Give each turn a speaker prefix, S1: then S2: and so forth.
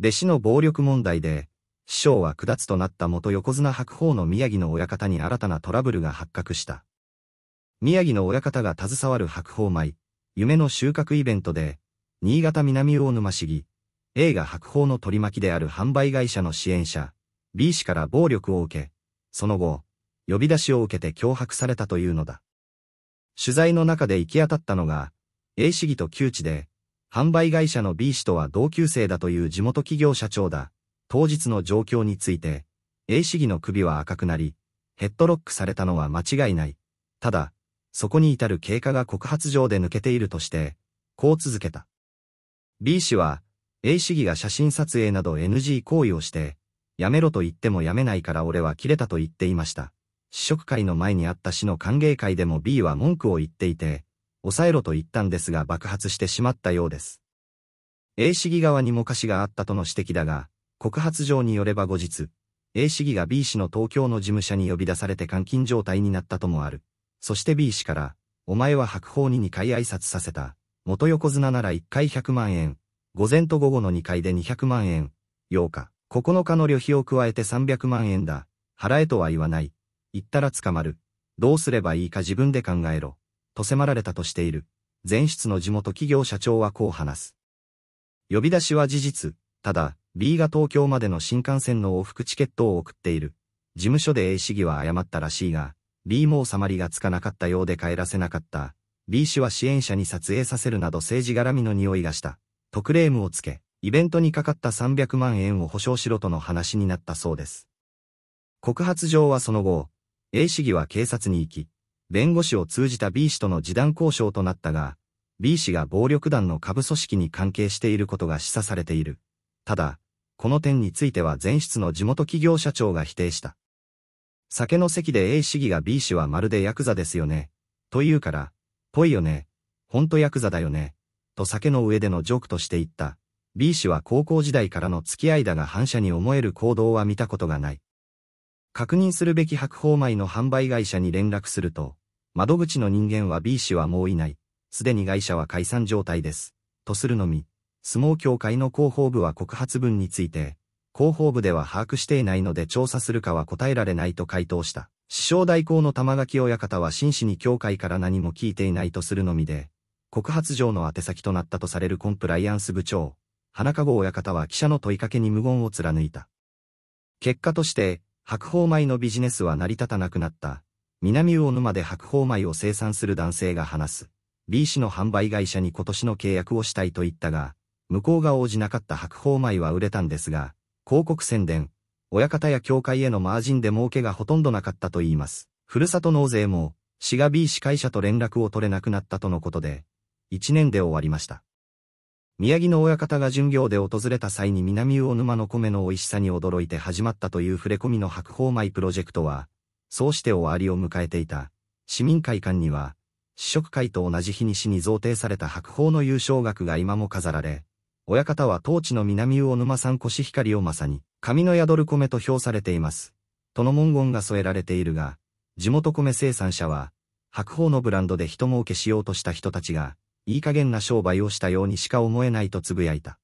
S1: 弟子の暴力問題で、師匠は下つとなった元横綱白鵬の宮城の親方に新たなトラブルが発覚した。宮城の親方が携わる白鵬米、夢の収穫イベントで、新潟南大沼市議、A が白鵬の取り巻きである販売会社の支援者、B 氏から暴力を受け、その後、呼び出しを受けて脅迫されたというのだ。取材の中で行き当たったのが、A 市議と旧知で、販売会社の B 氏とは同級生だという地元企業社長だ。当日の状況について、A 市議の首は赤くなり、ヘッドロックされたのは間違いない。ただ、そこに至る経過が告発状で抜けているとして、こう続けた。B 氏は、A 市議が写真撮影など NG 行為をして、やめろと言ってもやめないから俺は切れたと言っていました。試食会の前にあった市の歓迎会でも B は文句を言っていて、抑えろと言ったんですが爆発してしまったようです。A 市議側にも歌詞があったとの指摘だが、告発状によれば後日、A 市議が B 氏の東京の事務所に呼び出されて監禁状態になったともある。そして B 氏から、お前は白鵬に2回挨拶させた。元横綱なら1回100万円。午前と午後の2回で200万円。8日、9日の旅費を加えて300万円だ。払えとは言わない。言ったら捕まる。どうすればいいか自分で考えろ。と迫られたとしている。前室の地元企業社長はこう話す。呼び出しは事実、ただ、B が東京までの新幹線の往復チケットを送っている。事務所で A 市議は謝ったらしいが、B も収まりがつかなかったようで帰らせなかった。B 氏は支援者に撮影させるなど政治絡みの匂いがした。とクレームをつけ、イベントにかかった300万円を保証しろとの話になったそうです。告発状はその後、A 市議は警察に行き、弁護士を通じた B 氏との示談交渉となったが、B 氏が暴力団の下部組織に関係していることが示唆されている。ただ、この点については前室の地元企業社長が否定した。酒の席で A 市議が B 氏はまるでヤクザですよね。と言うから、ぽいよね。ほんとヤクザだよね。と酒の上でのジョークとして言った。B 氏は高校時代からの付き合いだが反射に思える行動は見たことがない。確認するべき白鵬米の販売会社に連絡すると、窓口の人間は B 氏はもういない、すでに会社は解散状態です。とするのみ、相撲協会の広報部は告発文について、広報部では把握していないので調査するかは答えられないと回答した。師匠代行の玉垣親方は真摯に協会から何も聞いていないとするのみで、告発状の宛先となったとされるコンプライアンス部長、花籠親方は記者の問いかけに無言を貫いた。結果として、白鵬米のビジネスは成り立たなくなった。南魚沼で白鳳米を生産する男性が話す。B 氏の販売会社に今年の契約をしたいと言ったが、向こうが応じなかった白鳳米は売れたんですが、広告宣伝、親方や協会へのマージンで儲けがほとんどなかったと言います。ふるさと納税も、市が B 氏会社と連絡を取れなくなったとのことで、1年で終わりました。宮城の親方が巡業で訪れた際に南魚沼の米の美味しさに驚いて始まったという触れ込みの白鳳米プロジェクトは、そうして終わりを迎えていた、市民会館には、試食会と同じ日に市に贈呈された白鵬の優勝額が今も飾られ、親方は当地の南魚沼産コシヒカリをまさに、神の宿る米と評されています。との文言が添えられているが、地元米生産者は、白鵬のブランドで人儲けしようとした人たちが、いい加減な商売をしたようにしか思えないとつぶやいた。